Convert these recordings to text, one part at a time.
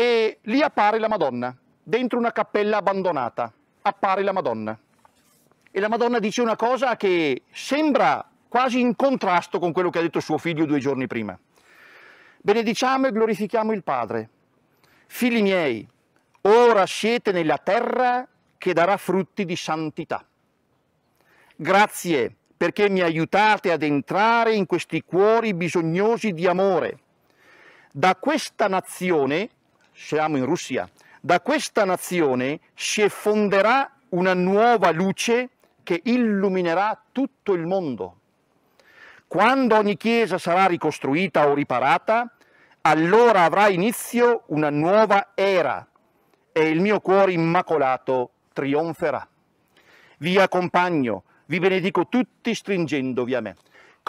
e lì appare la Madonna, dentro una cappella abbandonata, appare la Madonna. E la Madonna dice una cosa che sembra quasi in contrasto con quello che ha detto suo figlio due giorni prima. Benediciamo e glorifichiamo il Padre. Figli miei, ora siete nella terra che darà frutti di santità. Grazie perché mi aiutate ad entrare in questi cuori bisognosi di amore. Da questa nazione siamo in Russia, da questa nazione si effonderà una nuova luce che illuminerà tutto il mondo. Quando ogni chiesa sarà ricostruita o riparata, allora avrà inizio una nuova era e il mio cuore immacolato trionferà. Vi accompagno, vi benedico tutti stringendovi a me.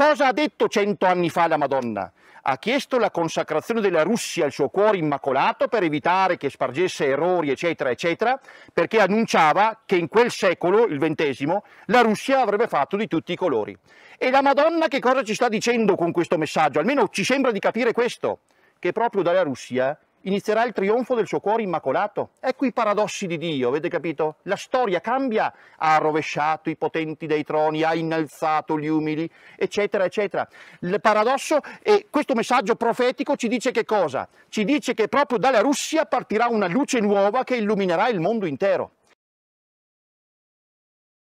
Cosa ha detto cento anni fa la Madonna? Ha chiesto la consacrazione della Russia al suo cuore immacolato per evitare che spargesse errori, eccetera, eccetera, perché annunciava che in quel secolo, il XX, la Russia avrebbe fatto di tutti i colori. E la Madonna che cosa ci sta dicendo con questo messaggio? Almeno ci sembra di capire questo, che proprio dalla Russia inizierà il trionfo del suo cuore immacolato. Ecco i paradossi di Dio, avete capito? La storia cambia, ha rovesciato i potenti dei troni, ha innalzato gli umili, eccetera, eccetera. Il paradosso e questo messaggio profetico ci dice che cosa? Ci dice che proprio dalla Russia partirà una luce nuova che illuminerà il mondo intero.